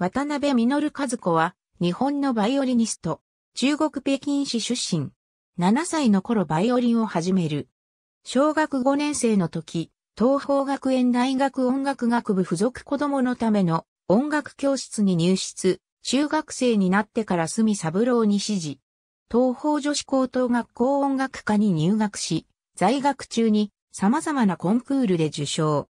渡辺実和子は、日本のバイオリニスト、中国北京市出身。7歳の頃バイオリンを始める。小学5年生の時、東方学園大学音楽学部附属子供のための音楽教室に入室、中学生になってから住三郎に指示。東方女子高等学校音楽科に入学し、在学中に様々なコンクールで受賞。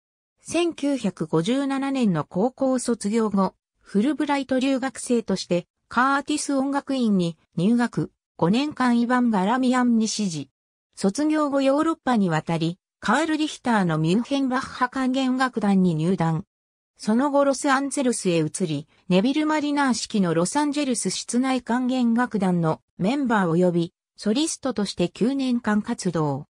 1957年の高校卒業後、フルブライト留学生として、カーティス音楽院に入学、5年間イヴァン・ガラミアンに指示。卒業後ヨーロッパに渡り、カール・リヒターのミュンヘンバッハ管弦楽団に入団。その後ロスアンゼルスへ移り、ネビル・マリナー式のロサンゼルス室内管弦楽団のメンバー及び、ソリストとして9年間活動。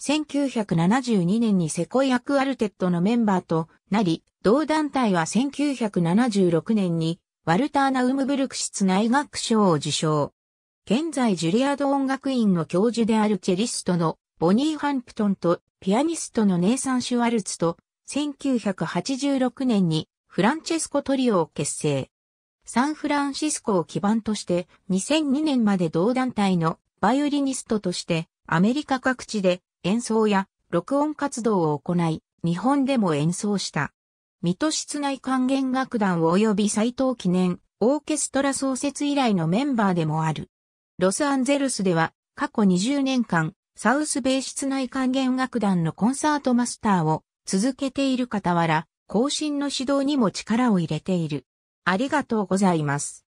1972年にセコイアクアルテットのメンバーとなり、同団体は1976年にワルターナ・ウムブルク室内学賞を受賞。現在ジュリアード音楽院の教授であるチェリストのボニー・ハンプトンとピアニストのネイサン・シュワルツと1986年にフランチェスコトリオを結成。サンフランシスコを基盤として2002年まで同団体のバイオリニストとしてアメリカ各地で演奏や録音活動を行い、日本でも演奏した。水戸室内管弦楽団及び斎藤記念オーケストラ創設以来のメンバーでもある。ロサンゼルスでは過去20年間、サウスベイ室内管弦楽団のコンサートマスターを続けている傍ら、更新の指導にも力を入れている。ありがとうございます。